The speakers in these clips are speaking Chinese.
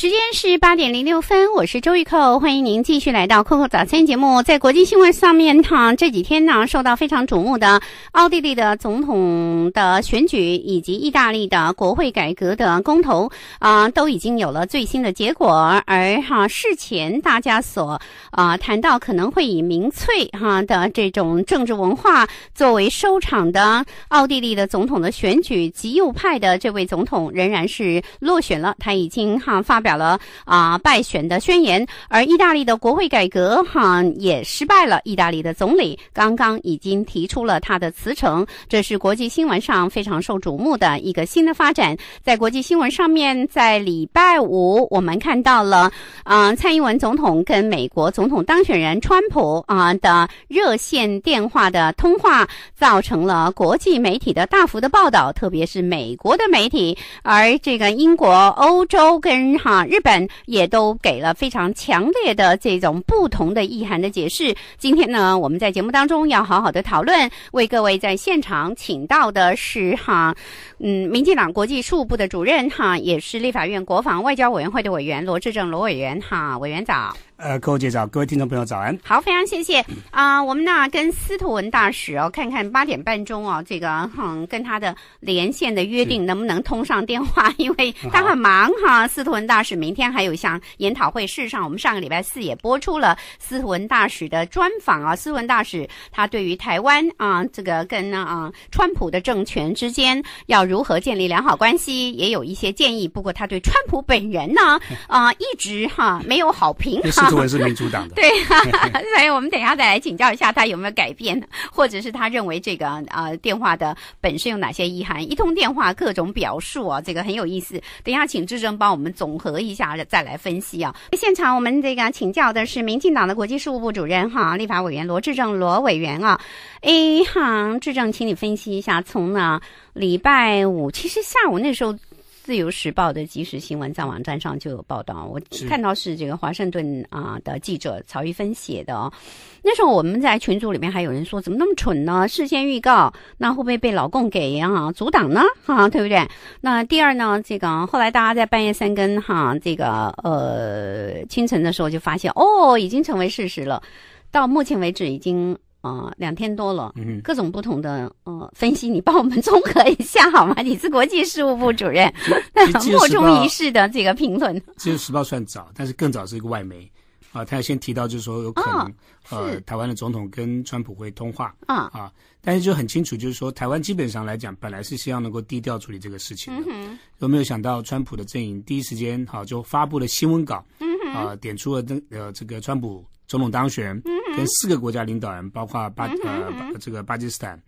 时间是八点零六分，我是周玉扣，欢迎您继续来到扣扣早餐节目。在国际新闻上面，哈，这几天呢，受到非常瞩目的奥地利的总统的选举以及意大利的国会改革的公投，啊，都已经有了最新的结果。而哈，事前大家所啊谈到可能会以民粹哈的这种政治文化作为收场的奥地利的总统的选举极右派的这位总统仍然是落选了，他已经哈发表。讲了啊，败选的宣言，而意大利的国会改革哈也失败了。意大利的总理刚刚已经提出了他的辞呈，这是国际新闻上非常受瞩目的一个新的发展。在国际新闻上面，在礼拜五我们看到了，啊，蔡英文总统跟美国总统当选人川普啊的热线电话的通话，造成了国际媒体的大幅的报道，特别是美国的媒体，而这个英国、欧洲跟。啊，日本也都给了非常强烈的这种不同的意涵的解释。今天呢，我们在节目当中要好好的讨论。为各位在现场请到的是哈。嗯，民进党国际事务部的主任哈，也是立法院国防外交委员会的委员罗志正罗委员哈，委员早。呃，各位记者早，各位听众朋友早安。好，非常谢谢啊。我们呢跟司徒文大使哦，看看八点半钟啊，这个嗯，跟他的连线的约定能不能通上电话，因为他很忙哈。司徒文大使明天还有一项研讨会，事实上我们上个礼拜四也播出了司徒文大使的专访啊。司徒文大使他对于台湾啊，这个跟啊川普的政权之间要。如何建立良好关系，也有一些建议。不过他对川普本人呢，啊，一直哈没有好评。施主文是民主党的，对啊，所以我们等一下再来请教一下他有没有改变，或者是他认为这个啊电话的本身有哪些意涵？一通电话各种表述啊，这个很有意思。等一下请志正帮我们总合一下，再来分析啊。现场我们这个请教的是民进党的国际事务部主任哈立法委员罗志正罗委员啊。诶，哈，志正，请你分析一下从呢。礼拜五，其实下午那时候，《自由时报》的即时新闻在网站上就有报道，我看到是这个华盛顿啊的记者曹玉芬写的哦。那时候我们在群组里面还有人说，怎么那么蠢呢？事先预告，那会不会被老共给啊阻挡呢？哈，对不对？那第二呢，这个后来大家在半夜三更哈，这个呃清晨的时候就发现，哦，已经成为事实了。到目前为止已经。啊，两天多了，嗯，各种不同的呃分析，你帮我们综合一下好吗？你是国际事务部主任，莫衷一是的这个评论，《其实时报》算早，但是更早是一个外媒，啊，他要先提到就是说有可能，呃，台湾的总统跟川普会通话啊啊，但是就很清楚就是说，台湾基本上来讲，本来是希望能够低调处理这个事情的，有没有想到川普的阵营第一时间好就发布了新闻稿。啊，点出了这呃这个川普总统当选，跟四个国家领导人，包括巴呃这个巴基斯坦，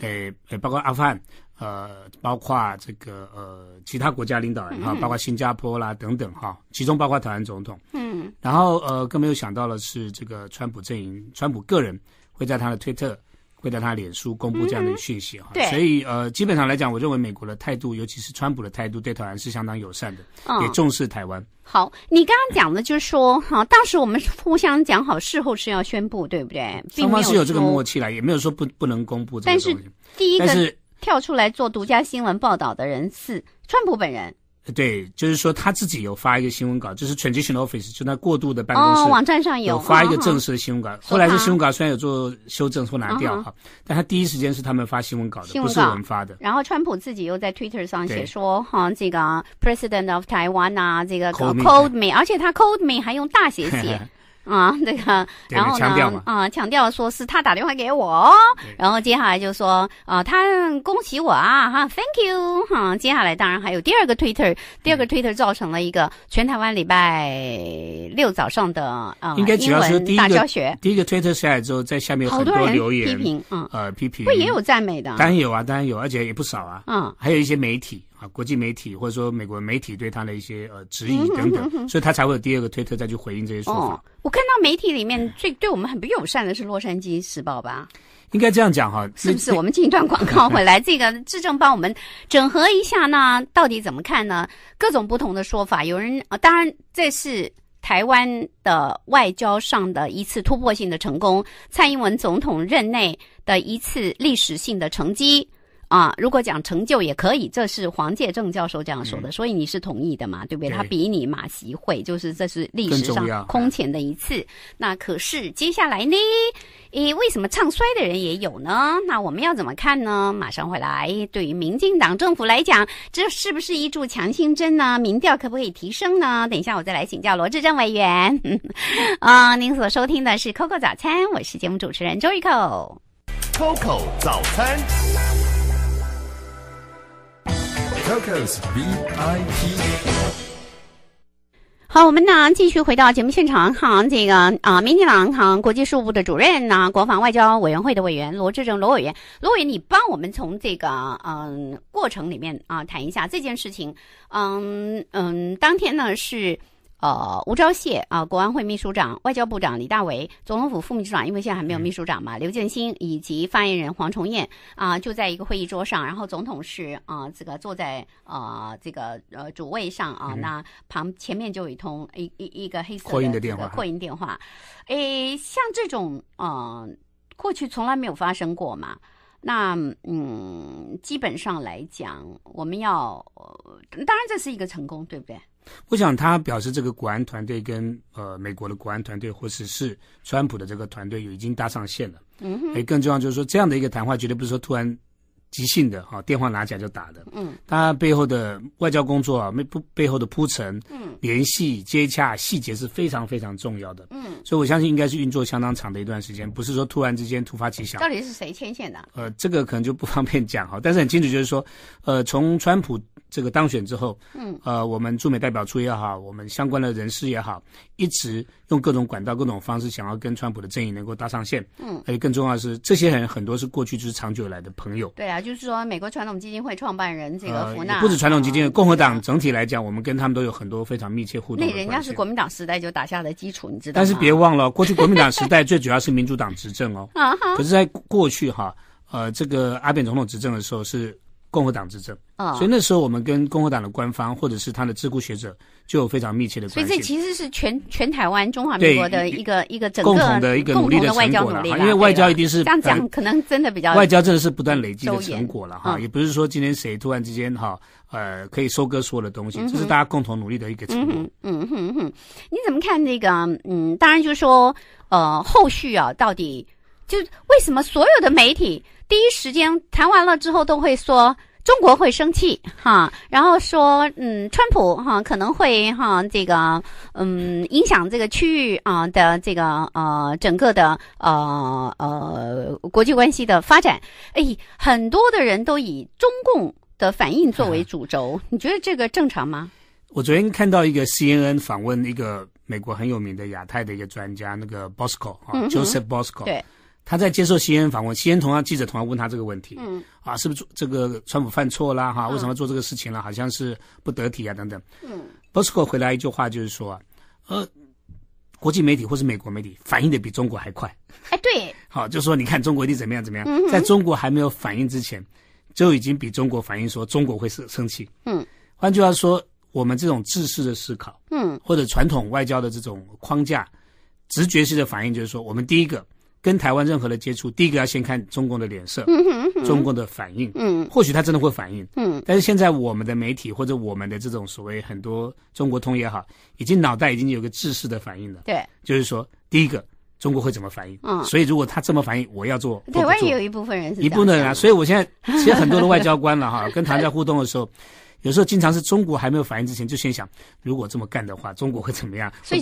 诶诶，包括阿富汗，呃，包括这个呃其他国家领导人哈，包括新加坡啦等等哈，其中包括台湾总统。嗯，然后呃更没有想到的是，这个川普阵营，川普个人会在他的推特。会在他脸书公布这样的讯息哈，所以呃，基本上来讲，我认为美国的态度，尤其是川普的态度，对台湾是相当友善的，也重视台湾。好，你刚刚讲的就是说哈，当时我们互相讲好，事后是要宣布，对不对？双方是有这个默契了，也没有说不不能公布。但是第一个跳出来做独家新闻报道的人是川普本人。对，就是说他自己有发一个新闻稿，就是 Transition Office，就那过渡的办公室，网站上有发一个正式的新闻稿。后来这新闻稿虽然有做修正或拿掉哈，但他第一时间是他们发新闻稿的，不是我们发的。然后川普自己又在 Twitter 上写说哈，这个 President of Taiwan 啊，这个 called me，而且他 called me 还用大写写。啊，这个，然后呢，啊，强调说是他打电话给我，然后接下来就说，啊，他恭喜我啊，哈，thank you，哈，接下来当然还有第二个 Twitter，第二个 Twitter 造成了一个全台湾礼拜六早上的啊，应该主要是第一个，第一个 Twitter 下来之后，在下面有很多留言批评，啊，批评，不也有赞美的，当然有啊，当然有，而且也不少啊，嗯，还有一些媒体。国际媒体或者说美国媒体对他的一些呃质疑等等，所以他才会有第二个推特再去回应这些说法。哦，我看到媒体里面最对我们很不友善的是《洛杉矶时报》吧？应该这样讲哈，是不是？我们进一段广告 回来，这个智正帮我们整合一下呢？到底怎么看呢？各种不同的说法，有人啊，当然这是台湾的外交上的一次突破性的成功，蔡英文总统任内的一次历史性的成绩。啊，如果讲成就也可以，这是黄介正教授这样说的，所以你是同意的嘛，对不对？他比你马习会，就是这是历史上空前的一次。那可是接下来呢？诶，为什么唱衰的人也有呢？那我们要怎么看呢？马上回来。对于民进党政府来讲，这是不是一柱强心针呢？民调可不可以提升呢？等一下我再来请教罗志政委员。啊，您所收听的是 Coco 早餐，我是节目主持人周玉蔻。Coco 早餐。Cocos VIP。好，我们呢继续回到节目现场，哈，这个啊，民进党国际事务部的主任呢，国防外交委员会的委员罗志正罗委员，罗委，员，你帮我们从这个嗯过程里面啊谈一下这件事情，嗯嗯，当天呢是。呃，吴钊燮啊，国安会秘书长、外交部长李大为，总统府副秘书长，因为现在还没有秘书长嘛，刘建新以及发言人黄崇彦啊，就在一个会议桌上，然后总统是啊，这个坐在啊这个呃主位上啊，那旁前面就有一通一一一个黑色的扩音的电话，扩音电话，诶，像这种嗯，过去从来没有发生过嘛。那嗯，基本上来讲，我们要当然这是一个成功，对不对？我想他表示，这个国安团队跟呃美国的国安团队，或者是川普的这个团队，已经搭上线了。嗯，哎，更重要就是说，这样的一个谈话，绝对不是说突然。即兴的哈，电话拿起来就打的，嗯，他背后的外交工作啊，没不背后的铺陈，嗯，联系接洽细节是非常非常重要的，嗯，所以我相信应该是运作相当长的一段时间，不是说突然之间突发奇想。到底是谁牵线的？呃，这个可能就不方便讲哈，但是很清楚就是说，呃，从川普这个当选之后，嗯，呃，我们驻美代表处也好，我们相关的人士也好。一直用各种管道、各种方式，想要跟川普的阵营能够搭上线。嗯，还有更重要的是，这些人很多是过去就是长久来的朋友。对啊，就是说美国传统基金会创办人这个福纳，不止传统基金会，共和党整体来讲，我们跟他们都有很多非常密切互动。那人家是国民党时代就打下的基础，你知道吗？但是别忘了，过去国民党时代最主要是民主党执政哦。啊哈。可是，在过去哈，呃，这个阿扁总统执政的时候是共和党执政啊，所以那时候我们跟共和党的官方或者是他的智库学者。就有非常密切的关系，所以这其实是全全台湾中华民国的一个一个整个共同的一个努力的成果，因为外交一定是这样讲，可能真的比较外交真的是不断累积的成果了哈，也不是说今天谁突然之间哈呃可以收割所有的东西，这是大家共同努力的一个成果。嗯哼哼，你怎么看那个嗯？当然就是说呃，后续啊，到底就为什么所有的媒体第一时间谈完了之后都会说？中国会生气哈，然后说嗯，川普哈可能会哈这个嗯影响这个区域啊的这个呃整个的呃呃国际关系的发展。哎，很多的人都以中共的反应作为主轴，你觉得这个正常吗？我昨天看到一个 CNN 访问一个美国很有名的亚太的一个专家，那个 Bosco 啊，Joseph Bosco。对，他在接受《新闻》访问，《新闻》同样记者同样问他这个问题，嗯，啊，是不是这个川普犯错啦？哈，为什么做这个事情了？好像是不得体啊，等等。嗯，b o s c o 回来一句话就是说，呃，国际媒体或是美国媒体反应的比中国还快。哎，对，好，就说你看中国一定怎么样怎么样，在中国还没有反应之前，就已经比中国反应说中国会生生气。嗯，换句话说，我们这种自私的思考，嗯，或者传统外交的这种框架，直觉式的反应就是说，我们第一个。跟台湾任何的接触，第一个要先看中共的脸色，中共的反应。嗯，或许他真的会反应。嗯，但是现在我们的媒体或者我们的这种所谓很多中国通也好，已经脑袋已经有个制式的反应了。对，就是说，第一个中国会怎么反应？嗯，所以如果他这么反应，我要做。台湾也有一部分人是。一部分啊，所以我现在其实很多的外交官了哈，跟台在互动的时候。有时候经常是中国还没有反应之前，就先想如果这么干的话，中国会怎么样？所以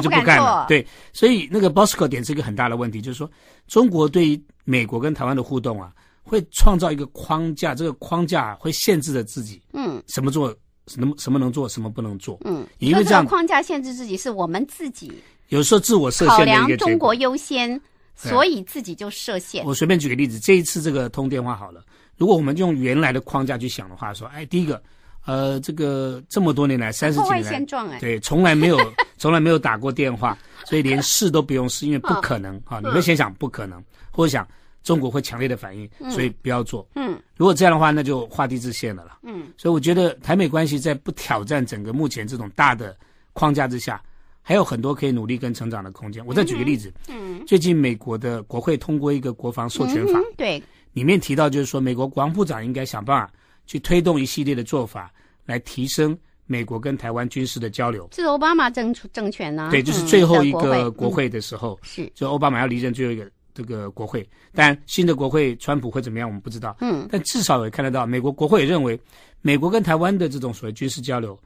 就不干了。对，所以那个 Bosco 点是一个很大的问题，就是说中国对于美国跟台湾的互动啊，会创造一个框架，这个框架会限制着自己。嗯，什么做么什么能做，什么不能做。嗯，因为这个框架限制自己是我们自己。有时候自我设限的一个。考量中国优先，所以自己就设限。我随便举个例子，这一次这个通电话好了。如果我们用原来的框架去想的话，说，哎，第一个，呃，这个这么多年来三十几年，对，从来没有 从来没有打过电话，所以连试都不用试，因为不可能啊！你们先想不可能，或者想中国会强烈的反应，所以不要做。嗯，如果这样的话，那就画地自限的了。嗯，所以我觉得台美关系在不挑战整个目前这种大的框架之下，还有很多可以努力跟成长的空间。我再举个例子，嗯，最近美国的国会通过一个国防授权法，对。里面提到，就是说美国国防部长应该想办法去推动一系列的做法，来提升美国跟台湾军事的交流。是奥巴马政政权呢？对，就是最后一个国会的时候，是就奥巴马要离任最后一个这个国会。但新的国会，川普会怎么样，我们不知道。嗯。但至少也看得到，美国国会也认为，美国跟台湾的这种所谓军事交流，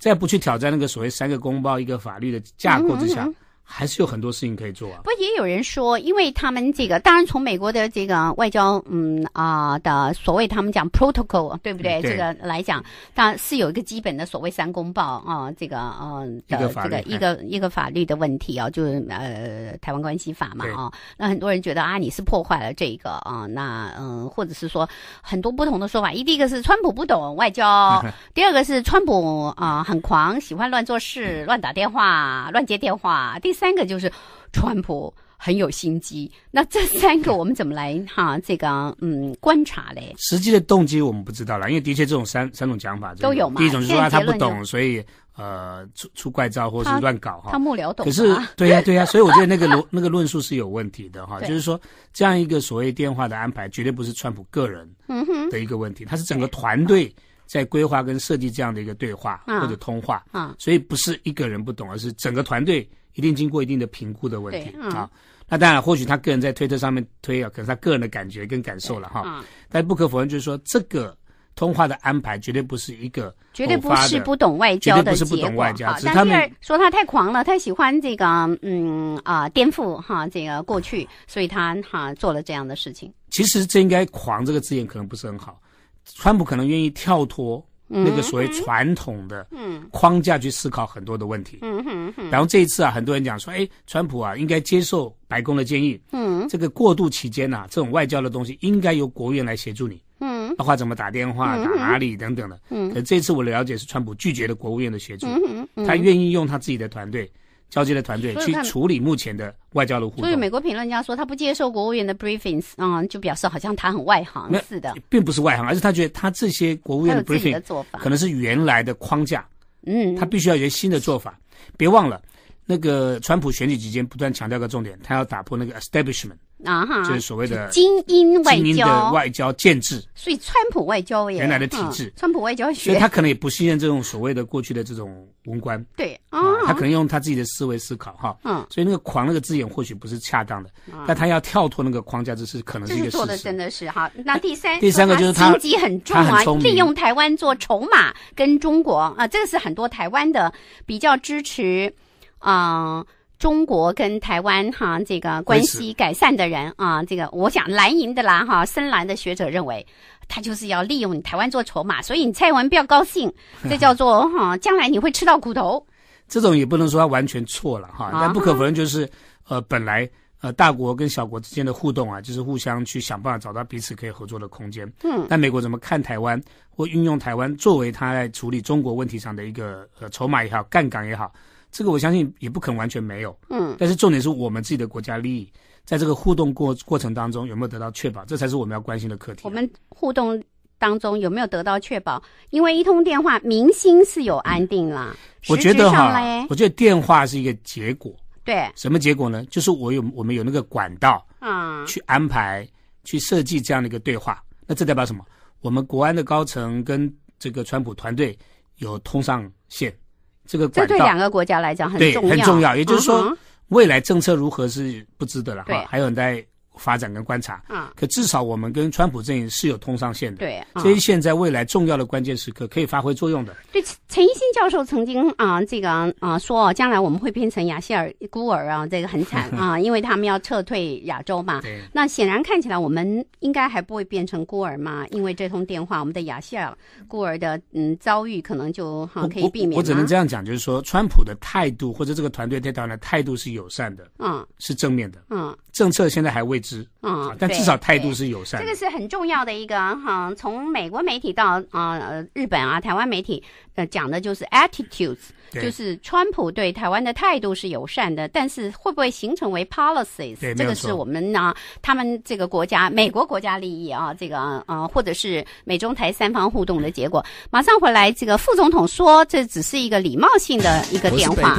在不去挑战那个所谓三个公报一个法律的架构之下。还是有很多事情可以做啊。不，也有人说，因为他们这个，当然从美国的这个外交，嗯啊的所谓他们讲 protocol，对不对？这个来讲，当然是有一个基本的所谓三公报啊，这个嗯的这个一个一个法律的问题啊，就是呃台湾关系法嘛啊。那很多人觉得啊，你是破坏了这个啊，那嗯，或者是说很多不同的说法。一第一个是川普不懂外交，第二个是川普啊很狂，喜欢乱做事、乱打电话、乱接电话。第三个就是，川普很有心机。那这三个我们怎么来哈？这个嗯，观察嘞？实际的动机我们不知道了，因为的确这种三三种讲法都有嘛。第一种就说他不懂，所以呃出出怪招或是乱搞哈。他幕僚懂。可是对呀对呀，所以我觉得那个 论那个论述是有问题的哈。就是说，这样一个所谓电话的安排，绝对不是川普个人的一个问题，他是整个团队在规划跟设计这样的一个对话或者通话啊。所以不是一个人不懂，而是整个团队。一定经过一定的评估的问题啊，那当然，或许他个人在推特上面推啊，可是他个人的感觉跟感受了哈。但不可否认，就是说这个通话的安排绝对不是一个绝对不是不懂外交的不是不懂外交，只是他们说他太狂了，太喜欢这个嗯啊颠覆哈这个过去，所以他哈做了这样的事情。其实这应该“狂”这个字眼可能不是很好，川普可能愿意跳脱。那个所谓传统的框架去思考很多的问题，然后这一次啊，很多人讲说，哎，川普啊应该接受白宫的建议，这个过渡期间呐，这种外交的东西应该由国务院来协助你，的话怎么打电话打哪里等等的。可这次我了解是川普拒绝了国务院的协助，他愿意用他自己的团队。交接的团队去处理目前的外交的互动。所以美国评论家说他不接受国务院的 briefings，啊，就表示好像他很外行似的。并不是外行，而是他觉得他这些国务院的 briefings，可能是原来的框架。嗯，他必须要一些新的做法。别忘了，那个川普选举期间不断强调个重点，他要打破那个 establishment。啊哈，就是所谓的精英精英的外交建制，所以川普外交原来的体制，川普外交学，所以他可能也不信任这种所谓的过去的这种文官。对啊，他可能用他自己的思维思考哈。嗯，所以那个“狂”那个字眼或许不是恰当的，但他要跳脱那个框架，这是可能。这是说的真的是哈。那第三，第三个就是他，机很重啊，利用台湾做筹码跟中国啊，这个是很多台湾的比较支持，啊。中国跟台湾哈这个关系改善的人啊，这个我想蓝营的啦哈，深蓝的学者认为，他就是要利用你台湾做筹码，所以你蔡文不要高兴，这叫做哈将来你会吃到苦头。这种也不能说他完全错了哈，但不可否认就是，呃，本来呃大国跟小国之间的互动啊，就是互相去想办法找到彼此可以合作的空间。嗯，但美国怎么看台湾，或运用台湾作为他在处理中国问题上的一个呃筹码也好，杠杆也好。这个我相信也不可能完全没有，嗯，但是重点是我们自己的国家利益，在这个互动过过程当中有没有得到确保，这才是我们要关心的课题。我们互动当中有没有得到确保？因为一通电话，明星是有安定了，我觉得哈，我觉得电话是一个结果，对，什么结果呢？就是我有我们有那个管道啊，去安排去设计这样的一个对话，那这代表什么？我们国安的高层跟这个川普团队有通上线。这个对两个国家来讲很重要，很重要。也就是说，未来政策如何是不值得了。哈，还有在。发展跟观察啊，可至少我们跟川普阵营是有通上线的，对，这一线在未来重要的关键时刻可以发挥作用的。对，陈奕新教授曾经啊，这个啊说，将来我们会变成雅希尔孤儿啊，这个很惨 啊，因为他们要撤退亚洲嘛。对。那显然看起来，我们应该还不会变成孤儿嘛，因为这通电话，我们的雅希尔孤儿的嗯遭遇可能就哈可以避免。我只能这样讲，就是说川普的态度或者这个团队对他的态度是友善的，嗯，是正面的，嗯，政策现在还未。啊！但至少态度是友善，这个是很重要的一个哈。从美国媒体到啊日本啊台湾媒体，呃讲的就是 attitudes，就是川普对台湾的态度是友善的，但是会不会形成为 policies？这个是我们呢他们这个国家美国国家利益啊，这个啊或者是美中台三方互动的结果。马上回来，这个副总统说这只是一个礼貌性的一个电话。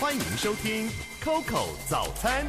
欢迎收听。Coco 早餐，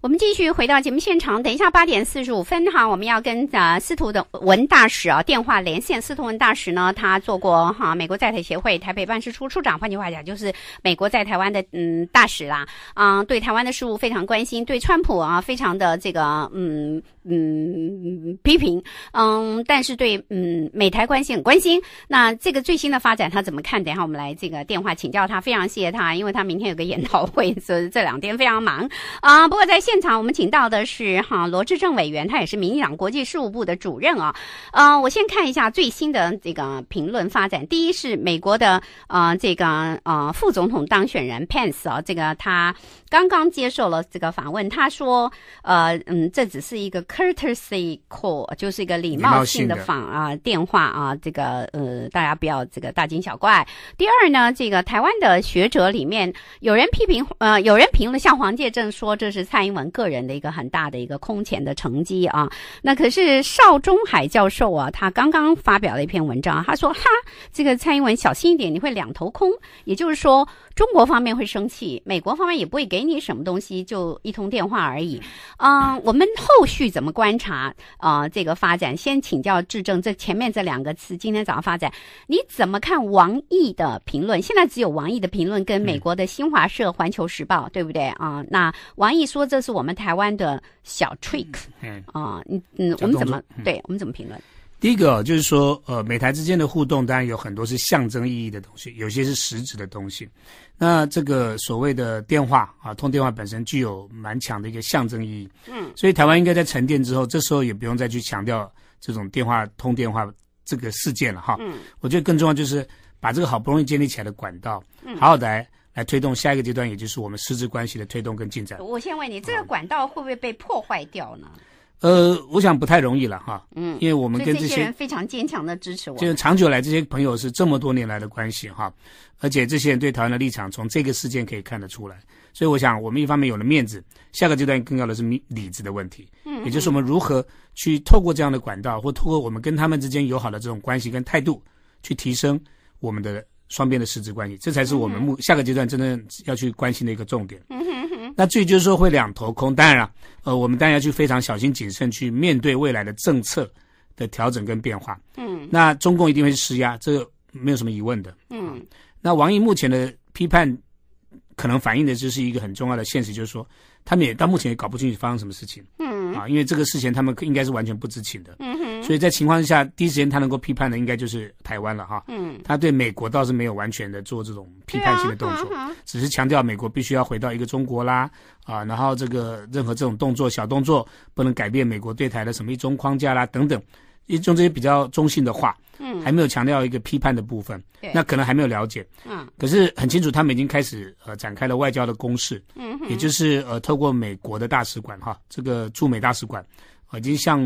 我们继续回到节目现场。等一下，八点四十五分哈，我们要跟啊司徒的文大使啊电话连线。司徒文大使呢，他做过哈美国在台协会台北办事处处长，换句话讲，就是美国在台湾的嗯大使啦。嗯，对台湾的事务非常关心，对川普啊非常的这个嗯。嗯，批评，嗯，但是对，嗯，美台关系很关心。那这个最新的发展，他怎么看？等下我们来这个电话请教他。非常谢谢他，因为他明天有个研讨会，所以这两天非常忙啊。不过在现场，我们请到的是哈罗志政委员，他也是民进党国际事务部的主任啊。嗯，我先看一下最新的这个评论发展。第一是美国的啊，这个啊，副总统当选人 Pence 啊，这个他刚刚接受了这个访问，他说，呃，嗯，这只是一个。Courtesy call 就是一个礼貌性的访啊电话啊，这个呃，大家不要这个大惊小怪。第二呢，这个台湾的学者里面有人批评，呃，有人评论像黄介正说这是蔡英文个人的一个很大的一个空前的成绩啊。那可是邵忠海教授啊，他刚刚发表了一篇文章，他说哈，这个蔡英文小心一点，你会两头空，也就是说中国方面会生气，美国方面也不会给你什么东西，就一通电话而已。嗯，我们后续怎么？我们观察啊，这个发展先请教质证，这前面这两个词今天早上发展，你怎么看王毅的评论？现在只有王毅的评论跟美国的新华社、环球时报，对不对啊？那王毅说这是我们台湾的小 trick，嗯啊，嗯嗯，我们怎么对我们怎么评论？第一个就是说，呃，美台之间的互动，当然有很多是象征意义的东西，有些是实质的东西。那这个所谓的电话啊，通电话本身具有蛮强的一个象征意义。嗯，所以台湾应该在沉淀之后，这时候也不用再去强调这种电话通电话这个事件了哈。嗯，我觉得更重要就是把这个好不容易建立起来的管道，嗯，好好的来来推动下一个阶段，也就是我们实质关系的推动跟进展。我先问你，这个管道会不会被破坏掉呢？呃，我想不太容易了哈，嗯，因为我们跟这些人非常坚强的支持我，就是长久来这些朋友是这么多年来的关系哈，而且这些人对台湾的立场从这个事件可以看得出来，所以我想我们一方面有了面子，下个阶段更要的是里子的问题，嗯，也就是我们如何去透过这样的管道，或透过我们跟他们之间友好的这种关系跟态度，去提升我们的双边的实质关系，这才是我们目下个阶段真正要去关心的一个重点，嗯哼。那所就是说会两头空，当然了，呃，我们大家去非常小心谨慎去面对未来的政策的调整跟变化。嗯，那中共一定会施压，这个没有什么疑问的。嗯，那王毅目前的批判，可能反映的就是一个很重要的现实，就是说他们也到目前也搞不清楚发生什么事情。嗯，啊，因为这个事情他们应该是完全不知情的。嗯哼。所以在情况下，第一时间他能够批判的应该就是台湾了哈。嗯，他对美国倒是没有完全的做这种批判性的动作，只是强调美国必须要回到一个中国啦啊，然后这个任何这种动作、小动作不能改变美国对台的什么一中框架啦等等，用这些比较中性的话，嗯，还没有强调一个批判的部分。对，那可能还没有了解。嗯，可是很清楚，他们已经开始呃展开了外交的攻势，嗯，也就是呃透过美国的大使馆哈，这个驻美大使馆已经向。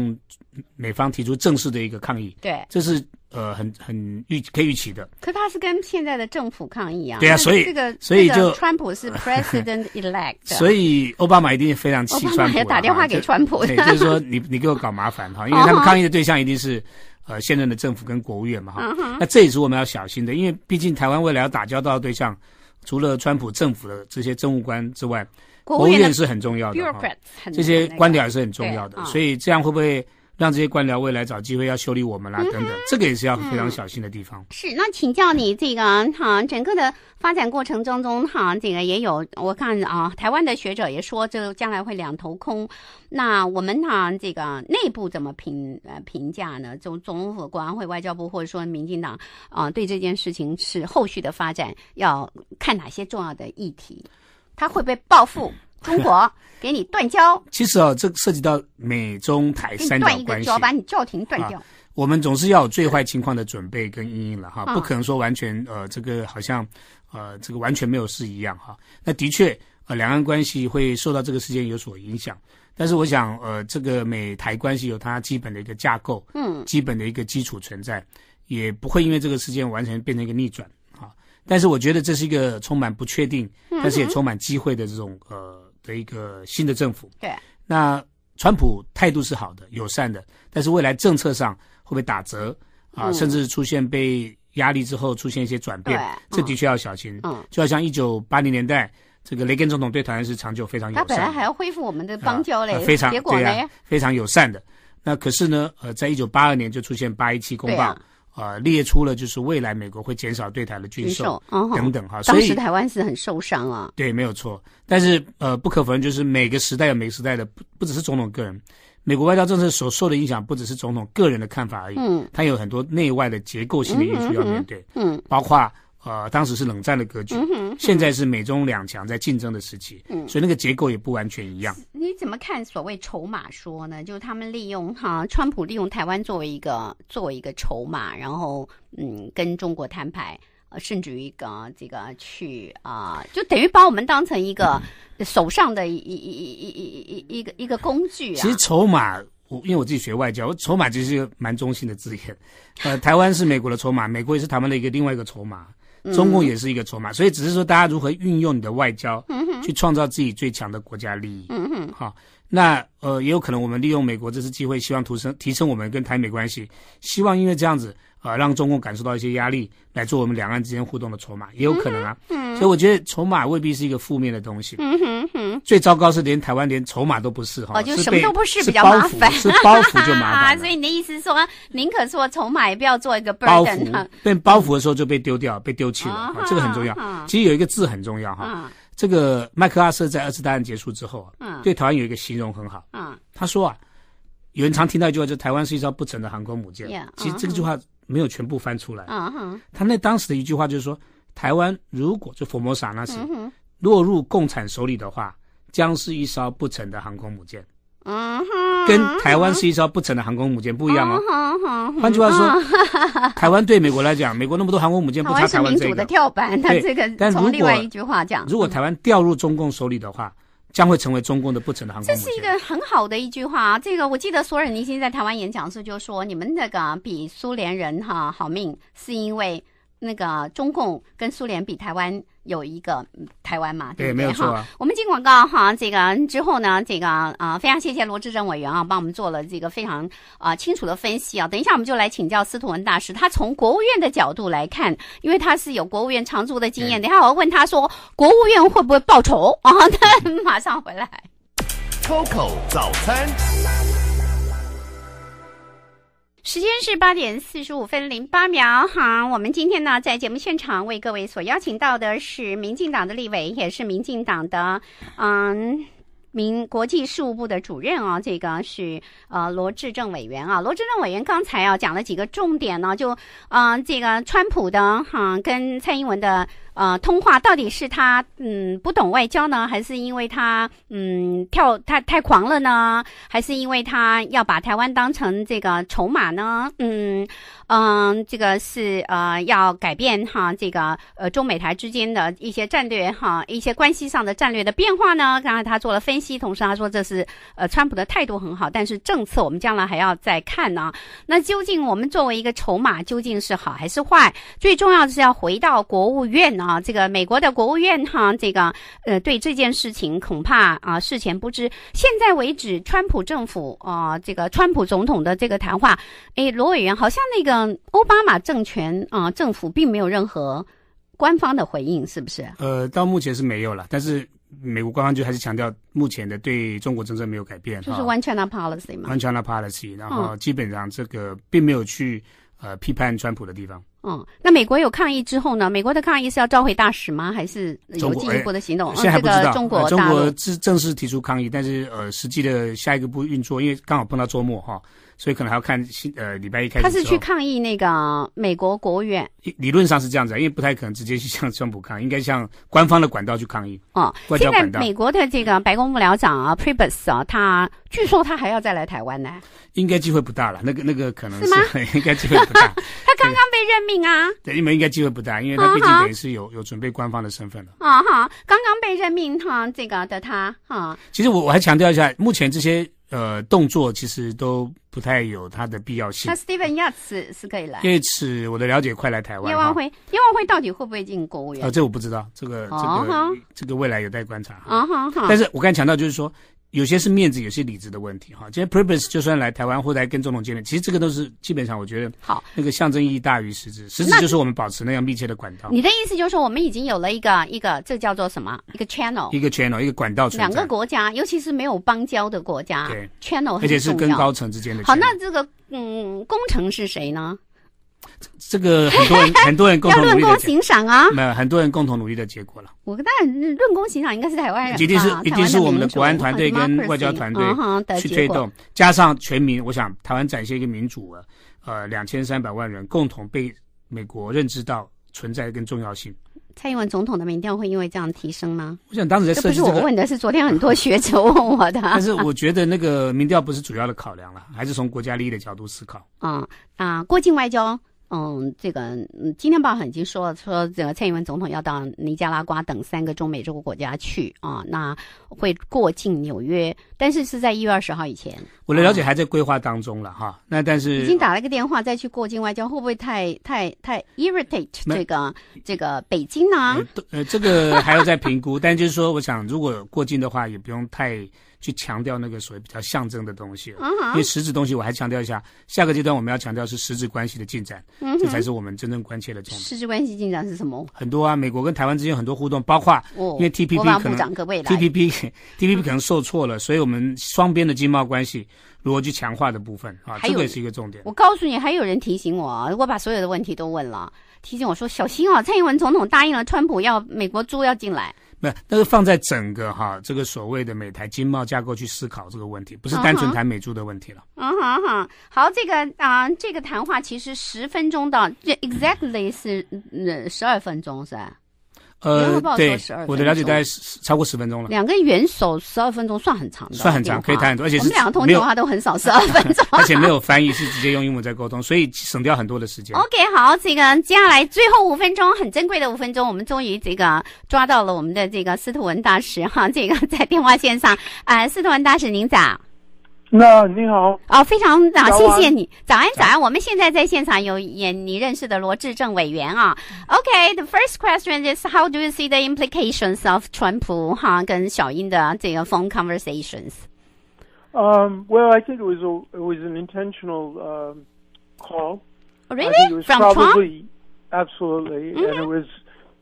美方提出正式的一个抗议，对，这是呃很很预可以预期的。可他是跟现在的政府抗议啊？对啊，所以这个所以就川普是 president elect，所以奥巴马一定非常气川普。打电话给川普，就是说你你给我搞麻烦哈，因为他们抗议的对象一定是呃现在的政府跟国务院嘛哈。那这也是我们要小心的，因为毕竟台湾未来要打交道的对象，除了川普政府的这些政务官之外，国务院是很重要的，这些观点是很重要的，所以这样会不会？让这些官僚未来找机会要修理我们啦，等等，这个也是要非常小心的地方。是，那请教你这个哈，整个的发展过程中中，哈，这个也有我看啊，台湾的学者也说，这将来会两头空。那我们哈这个内部怎么评呃评价呢？从总统府、国安会、外交部，或者说民进党啊，对这件事情是后续的发展要看哪些重要的议题？他会会报复。中国 给你断交，其实啊，这涉及到美中台三角关系。断把你叫停，断掉。我们总是要有最坏情况的准备跟阴影了哈，不可能说完全呃，这个好像呃，这个完全没有事一样哈。那的确，呃，两岸关系会受到这个事件有所影响，但是我想，呃，这个美台关系有它基本的一个架构，嗯，基本的一个基础存在，也不会因为这个事件完全变成一个逆转啊。但是我觉得这是一个充满不确定，但是也充满机会的这种呃。的一个新的政府，对，那川普态度是好的、友善的，但是未来政策上会不会打折啊？甚至出现被压力之后出现一些转变，这的确要小心。嗯，就好像一九八零年代这个雷根总统对台湾是长久非常友善，他本来还要恢复我们的邦交嘞，非常对呀，非常友善的。那可是呢，呃，在一九八二年就出现八一七公报。呃，列出了就是未来美国会减少对台的军售等等哈，当时台湾是很受伤啊。对，没有错。但是呃，不可否认，就是每个时代有每个时代的，不不只是总统个人，美国外交政策所受的影响不只是总统个人的看法而已。嗯，它有很多内外的结构性的因素要面对。嗯，包括。呃，当时是冷战的格局，现在是美中两强在竞争的时期，嗯、所以那个结构也不完全一样。你怎么看所谓筹码说呢？就是他们利用哈，川普利用台湾作为一个作为一个筹码，然后嗯，跟中国摊牌，呃，甚至于一个这个去啊，就等于把我们当成一个手上的一一一一一一一个一个工具啊。其实筹码，我因为我自己学外交，筹码其实蛮中性的字眼。呃，台湾是美国的筹码，美国也是他们的一个另外一个筹码。中共也是一个筹码，所以只是说大家如何运用你的外交去创造自己最强的国家利益。好，那呃，也有可能我们利用美国这次机会，希望提升提升我们跟台美关系，希望因为这样子。啊，让中共感受到一些压力，来做我们两岸之间互动的筹码，也有可能啊。嗯，所以我觉得筹码未必是一个负面的东西。嗯哼哼。最糟糕是连台湾连筹码都不是哈，哦，就什么都不是比较麻烦，是包袱就麻烦。所以你的意思说，宁可做筹码，也不要做一个 burden 呢？被包袱的时候就被丢掉，被丢弃了，这个很重要。其实有一个字很重要哈，这个麦克阿瑟在二次大战结束之后对台湾有一个形容很好他说啊，有人常听到一句话，就台湾是一艘不沉的航空母舰。其实这句话。没有全部翻出来。他那当时的一句话就是说，台湾如果就佛摩萨那时落入共产手里的话，将是一艘不成的航空母舰。跟台湾是一艘不成的航空母舰不一样哦。换句话说，台湾对美国来讲，美国那么多航空母舰不插台湾这个。的跳板。对，但如果一句话讲，如果台湾掉入中共手里的话。将会成为中共的不成行。这是一个很好的一句话啊！这个我记得索尔尼辛在台湾演讲时就说：“你们那个比苏联人哈好命，是因为那个中共跟苏联比台湾。”有一个台湾嘛，对，没有错。我们进广告哈，这个之后呢，这个呃，非常谢谢罗志政委员啊，帮我们做了这个非常啊清楚的分析啊。等一下我们就来请教司徒文大师，他从国务院的角度来看，因为他是有国务院常驻的经验。等下我要问他说，国务院会不会报仇啊？他马上回来。COCO 早餐。时间是八点四十五分零八秒，好，我们今天呢，在节目现场为各位所邀请到的是民进党的立委，也是民进党的，嗯。民国际事务部的主任啊，这个是呃罗志政委员啊。罗志政委员刚才啊讲了几个重点呢，就嗯这个川普的哈跟蔡英文的呃通话，到底是他嗯不懂外交呢，还是因为他嗯跳太太狂了呢，还是因为他要把台湾当成这个筹码呢？嗯嗯，这个是呃要改变哈这个呃中美台之间的一些战略哈一些关系上的战略的变化呢？刚才他做了分析。系统上他说：“这是呃，川普的态度很好，但是政策我们将来还要再看呢。那究竟我们作为一个筹码，究竟是好还是坏？最重要的是要回到国务院啊，这个美国的国务院哈，这个呃，对这件事情恐怕啊，事前不知。现在为止，川普政府啊，这个川普总统的这个谈话，诶，罗委员好像那个奥巴马政权啊，政府并没有任何官方的回应，是不是？呃，到目前是没有了，但是。”美国官方就还是强调，目前的对中国政策没有改变，就是完全的 Policy 嘛。完全的 Policy，然后基本上这个并没有去呃批判川普的地方。嗯，那美国有抗议之后呢？美国的抗议是要召回大使吗？还是有进一步的行动？这个中国中国是正式提出抗议，但是呃，实际的下一个步运作，因为刚好碰到周末哈。所以可能还要看，新呃，礼拜一开始。他是去抗议那个美国国务院。理论上是这样子，因为不太可能直接去向川普抗应该向官方的管道去抗议。哦，现在美国的这个白宫幕僚长啊，Priebus 啊，他据说他还要再来台湾呢。应该机会不大了，那个那个可能是，应该机会不大。他刚刚被任命啊。对，你们应该机会不大，因为他毕竟也是有有准备官方的身份了。啊哈，刚刚被任命，哈，这个的他，哈。其实我我还强调一下，目前这些。呃，动作其实都不太有它的必要性。那 s t e p h e n y a 是可以来，因为此我的了解，快来台湾。叶万辉，叶万辉到底会不会进国务院？啊，这我不知道，这个这个这个未来有待观察。啊哈哈，但是我刚才强调就是说。有些是面子，有些里子的问题哈。这些 purpose 就算来台湾或来跟总统见面，其实这个都是基本上，我觉得好那个象征意义大于实质，实质就是我们保持那样密切的管道。你的意思就是说，我们已经有了一个一个，这叫做什么？一个 channel，一个 channel，一个管道。两个国家，尤其是没有邦交的国家，对 channel，而且是跟高层之间的。好，那这个嗯，工程是谁呢？这个很多人很多人共同努力，要论功行赏啊！没有，很多人共同努力的结果了。我然论功行赏应该是台湾人，一定是一定是我们的国安团队跟外交团队去推动，加上全民，我想台湾展现一个民主，呃，两千三百万人共同被美国认知到存在跟重要性。蔡英文总统的民调会因为这样提升吗？我想当时在设计这个，不是我问的，是昨天很多学者问我的。但是我觉得那个民调不是主要的考量了，还是从国家利益的角度思考。啊啊，过境外交。嗯，这个，今天报纸已经说了，说这个蔡英文总统要到尼加拉瓜等三个中美洲国家去啊，那会过境纽约，但是是在一月二十号以前。我的了解还在规划当中了哈，那但是已经打了个电话再去过境外交会不会太太太 irritate 这个这个北京呢？呃，这个还要再评估。但就是说，我想如果过境的话，也不用太去强调那个所谓比较象征的东西，因为实质东西我还强调一下。下个阶段我们要强调是实质关系的进展，这才是我们真正关切的。实质关系进展是什么？很多啊，美国跟台湾之间很多互动，包括因为 TPP 可能 TPP TPP 可能受挫了，所以我们双边的经贸关系。逻辑强化的部分啊，这个是一个重点。我告诉你，还有人提醒我，我把所有的问题都问了，提醒我说小心啊！蔡英文总统答应了，川普要美国猪要进来。那但是放在整个哈这个所谓的美台经贸架构去思考这个问题，不是单纯谈美猪的问题了。嗯哼哼，好，这个啊这个谈话其实十分钟到，这 exactly 是十二分钟噻。呃，对，我的了解大概是超过十分钟了。两个元首十二分钟算很长的，算很长，可以谈，很多，而且是们两个通电话都很少十二分钟。而且没有翻译，是直接用英文在沟通，所以省掉很多的时间。OK，好，这个接下来最后五分钟很珍贵的五分钟，我们终于这个抓到了我们的这个斯徒文大使哈，这个在电话线上啊，斯图文大使您早。那你好，哦，非常啊，谢谢你，早安，早安。我们现在在现场有也你认识的罗志政委员啊。OK，the first question is how do you see the implications of 川普哈跟小英的这个 phone conversations? Um, well, I think it was a, it was an intentional um, call. Oh, really? From probably, Trump? Absolutely, and mm-hmm. it was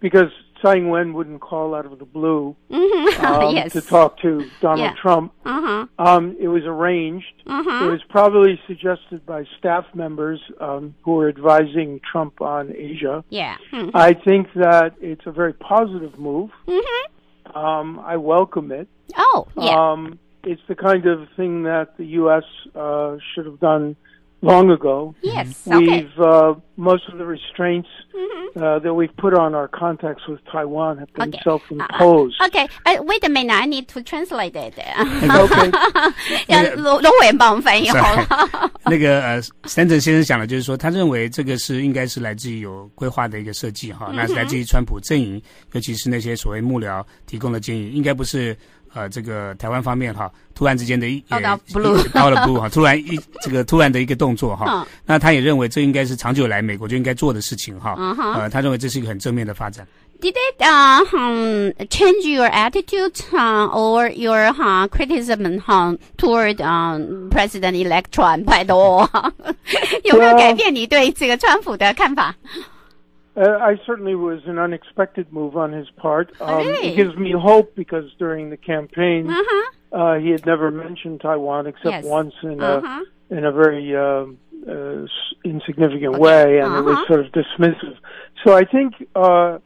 because Tsai Ing-wen wouldn't call out of the blue mm-hmm. um, yes. to talk to Donald yeah. Trump. Uh-huh. Um, it was arranged. Uh-huh. It was probably suggested by staff members um, who were advising Trump on Asia. Yeah. Hmm. I think that it's a very positive move. Mm-hmm. Um, I welcome it. Oh, yeah. Um, it's the kind of thing that the U.S. Uh, should have done Long ago, yes. We've most of the restraints that we've put on our contacts with Taiwan have been self-imposed. Okay, wait a minute. I need to translate it. Okay, 让龙龙伟帮我们翻译好了。那个三城先生讲的就是说，他认为这个是应该是来自于有规划的一个设计哈，那是来自于川普阵营，尤其是那些所谓幕僚提供的建议，应该不是。呃，这个台湾方面哈，突然之间的一倒了不哈，突然一这个突然的一个动作哈，那他也认为这应该是长久来美国就应该做的事情哈，呃，他认为这是一个很正面的发展。Did it uh, um change your attitude uh, or your criticism toward President-elect Trump at all？有没有改变你对这个川普的看法？Uh, I certainly was an unexpected move on his part. Oh, um, hey. It gives me hope because during the campaign, uh-huh. uh, he had never mentioned Taiwan except yes. once in uh-huh. a in a very um, uh, uh, insignificant okay. way, and uh-huh. it was uh-huh. sort of dismissive. So I think, uh,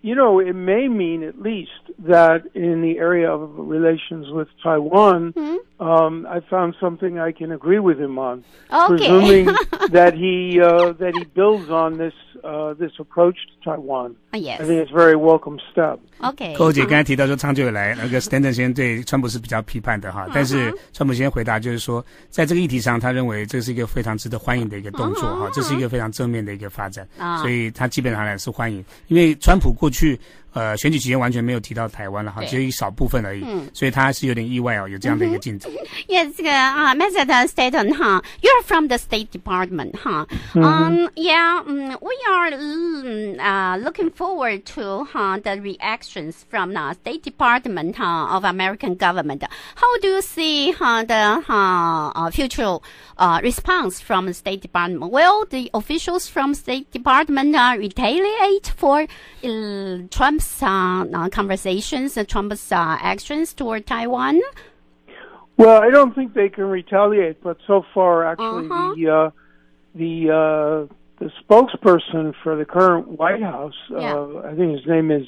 you know, it may mean at least that in the area of relations with Taiwan, mm-hmm. um, I found something I can agree with him on, okay. presuming that he uh, that he builds on this 呃，this approach to Taiwan, I think it's very welcome step. 好 k 寇姐刚才提到说，长久以来，那个 Stanton 先生对川普是比较批判的哈，但是川普先生回答就是说，在这个议题上，他认为这是一个非常值得欢迎的一个动作哈，这是一个非常正面的一个发展，所以他基本上来是欢迎，因为川普过去。呃，选举期间完全没有提到台湾了哈，只有一少部分而已，嗯、所以他是有点意外哦，有这样的一个进展。Yes, uh, Ambassador Staten, huh? You're from the State Department, huh? Mm-hmm. Um, yeah, mm, we are um, looking forward to huh, the reactions from the uh, State Department of American government. How do you see huh, the uh, future uh, response from the State Department? Will the officials from State Department retaliate for Trump? Trump's uh, uh, conversations and uh, Trump's actions toward Taiwan? Well, I don't think they can retaliate, but so far, actually, uh-huh. the the the spokesperson for the current White House, yeah. I think his name is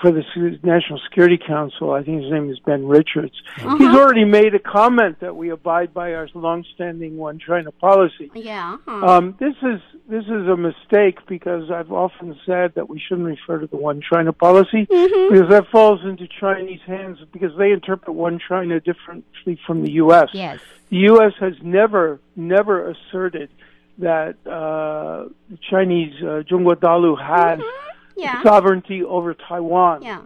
for the National Security Council. I think his name is Ben Richards. Uh-huh. He's already made a comment that we abide by our longstanding one China policy. Yeah. Uh-huh. Um, this is this is a mistake because I've often said that we shouldn't refer to the one China policy mm-hmm. because that falls into Chinese hands because they interpret one China differently from the U.S. Yes. The U.S. has never never asserted that uh, Chinese uh, Zhongguo Dalu had. Mm-hmm yeah. sovereignty over Taiwan. Yeah.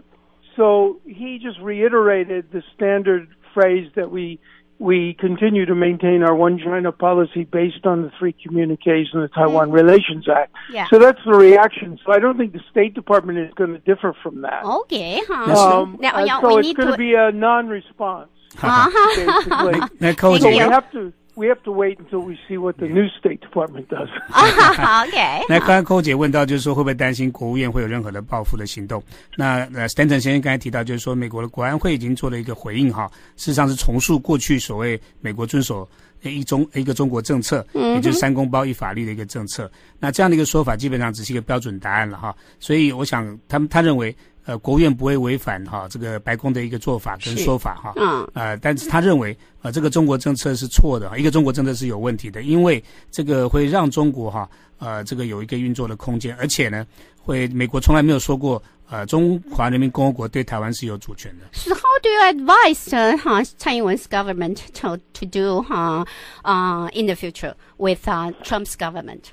So he just reiterated the standard phrase that we we continue to maintain our one China policy based on the three communiques and the Taiwan mm. Relations Act. Yeah. So that's the reaction. So I don't think the State Department is going to differ from that. Okay, huh? Um, now, uh, so it's going to be a non-response. uh-huh. basically. so we have to We have to wait until we see what the new State Department does. o k 那刚刚寇姐问到，就是说会不会担心国务院会有任何的报复的行动？那呃，Stanton 先生刚才提到，就是说美国的国安会已经做了一个回应哈，事实上是重塑过去所谓美国遵守一中一个中国政策，也就是三公包一法律的一个政策。那这样的一个说法，基本上只是一个标准答案了哈。所以我想，他们他认为。呃，国务院不会违反哈这个白宫的一个做法跟说法哈，嗯，呃，但是他认为呃这个中国政策是错的，一个中国政策是有问题的，因为这个会让中国哈呃这个有一个运作的空间，而且呢，会美国从来没有说过呃中华人民共和国对台湾是有主权的。So how do you advise 哈蔡英文 's government to to do 哈啊 in the future with Trump's government?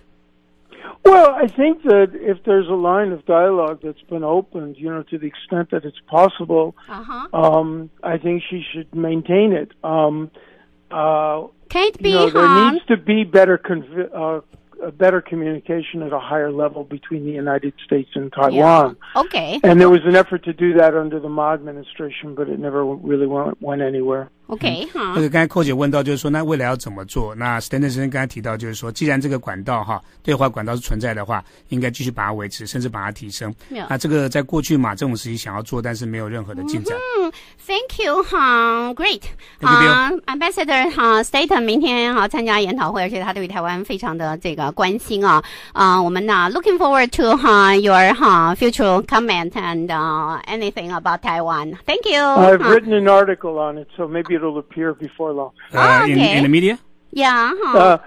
Well, I think that if there's a line of dialogue that's been opened, you know, to the extent that it's possible, uh-huh. um, I think she should maintain it. Um, uh, Can't be you know, There needs to be better conv- uh, a better communication at a higher level between the United States and Taiwan. Yeah. Okay. And there was an effort to do that under the Ma administration, but it never really went, went anywhere. OK，好。那个刚才寇姐问到，就是说，那未来要怎么做？那 Stan 先生刚才提到，就是说，既然这个管道哈，对话管道是存在的话，应该继续把它维持，甚至把它提升。那这个在过去马政府时期想要做，但是没有任何的进展。Thank you, you，哈、uh,，Great，啊、uh,，Ambassador 哈、uh,，Staten 明天哈、uh, 参加研讨会，而且他对台湾非常的这个关心啊，啊，我们呢 looking forward to 哈 uh, your 哈 uh, future comment and uh, anything about Taiwan. Thank you. I've written an article on it, so maybe it'll appear before long. Ah, okay. in, in the media? Yeah. Uh-huh.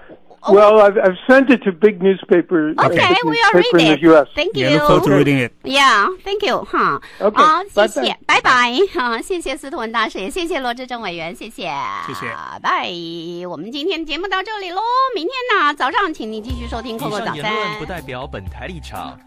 Well, I've I've sent it to big newspapers. Okay, we are reading it. Thank you. Yeah, both are reading it. Yeah, thank you. Huh. Okay. 谢谢，拜拜。哈，谢谢司徒文大使，谢谢罗志正委员，谢谢。谢谢。拜。我们今天的节目到这里喽。明天呢，早上请您继续收听《扣扣早餐》。不代表本台立场。